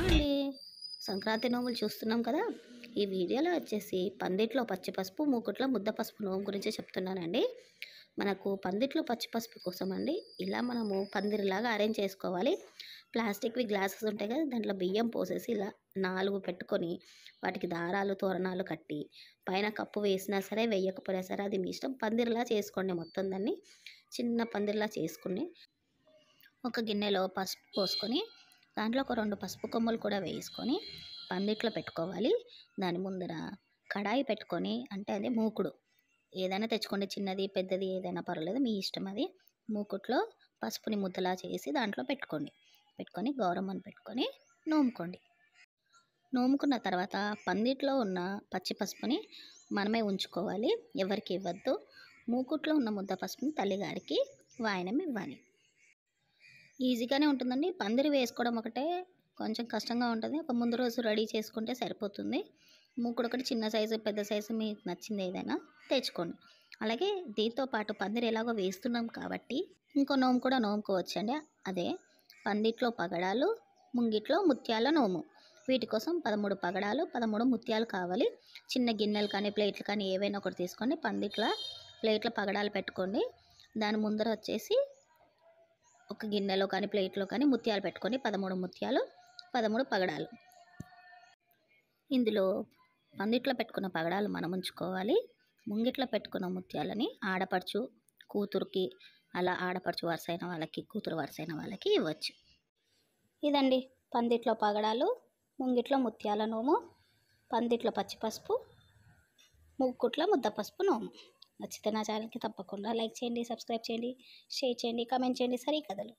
అండి సంక్రాంతి నోములు చూస్తున్నాం కదా ఈ వీడియోలో వచ్చేసి పందిట్లో పచ్చి పసుపు మూకుట్లో ముద్ద పసుపు నోము గురించి చెప్తున్నానండి మనకు పందిట్లో పచ్చి పసుపు కోసం అండి ఇలా మనము పందిరిలాగా అరేంజ్ చేసుకోవాలి ప్లాస్టిక్వి గ్లాసెస్ ఉంటాయి కదా దాంట్లో బియ్యం పోసేసి ఇలా నాలుగు పెట్టుకొని వాటికి దారాలు తోరణాలు కట్టి పైన కప్పు వేసినా సరే వేయకపోయినా సరే అది మీ ఇష్టం పందిరిలా చేసుకోండి మొత్తం దాన్ని చిన్న పందిరిలా చేసుకుని ఒక గిన్నెలో పసుపు పోసుకొని దాంట్లో ఒక రెండు పసుపు కొమ్మలు కూడా వేసుకొని పందిట్లో పెట్టుకోవాలి దాని ముందర కడాయి పెట్టుకొని అంటే అదే మూకుడు ఏదైనా తెచ్చుకోండి చిన్నది పెద్దది ఏదైనా పర్వాలేదు మీ ఇష్టం అది మూకుట్లో పసుపుని ముద్దలా చేసి దాంట్లో పెట్టుకోండి పెట్టుకొని గౌరమ్మను పెట్టుకొని నోముకోండి నోముకున్న తర్వాత పందిట్లో ఉన్న పచ్చి పసుపుని మనమే ఉంచుకోవాలి ఎవరికి ఇవ్వద్దు మూకుట్లో ఉన్న ముద్ద పసుపుని తల్లిగారికి వాయనం ఇవ్వాలి ఈజీగానే ఉంటుందండి పందిరి వేసుకోవడం ఒకటే కొంచెం కష్టంగా ఉంటుంది ఒక ముందు రోజు రెడీ చేసుకుంటే సరిపోతుంది మూకుడు ఒకటి చిన్న సైజు పెద్ద సైజు మీకు నచ్చింది ఏదైనా తెచ్చుకోండి అలాగే దీంతో పాటు పందిరి ఎలాగో వేస్తున్నాం కాబట్టి ఇంకో నోము కూడా నోముకోవచ్చండి అదే పందిట్లో పగడాలు ముంగిట్లో ముత్యాల నోము వీటి కోసం పదమూడు పగడాలు పదమూడు ముత్యాలు కావాలి చిన్న గిన్నెలు కానీ ప్లేట్లు కానీ ఏవైనా ఒకటి తీసుకొని పందిట్లో ప్లేట్ల పగడాలు పెట్టుకోండి దాని ముందర వచ్చేసి ఒక గిన్నెలో కానీ ప్లేట్లో కానీ ముత్యాలు పెట్టుకొని పదమూడు ముత్యాలు పదమూడు పగడాలు ఇందులో పందిట్లో పెట్టుకున్న పగడాలు మనం ఉంచుకోవాలి ముంగిట్లో పెట్టుకున్న ముత్యాలని ఆడపడుచు కూతురుకి అలా ఆడపడుచు వరుసైన వాళ్ళకి కూతురు వరుసైన వాళ్ళకి ఇవ్వచ్చు ఇదండి పందిట్లో పగడాలు ముంగిట్లో ముత్యాల నోము పందిట్లో పచ్చి పసుపు ముగ్గుట్లో ముద్ద పసుపు నోము నచ్చితే నా ఛానల్కి తప్పకుండా లైక్ చేయండి సబ్స్క్రైబ్ చేయండి షేర్ చేయండి కామెంట్ చేయండి సరే కథలు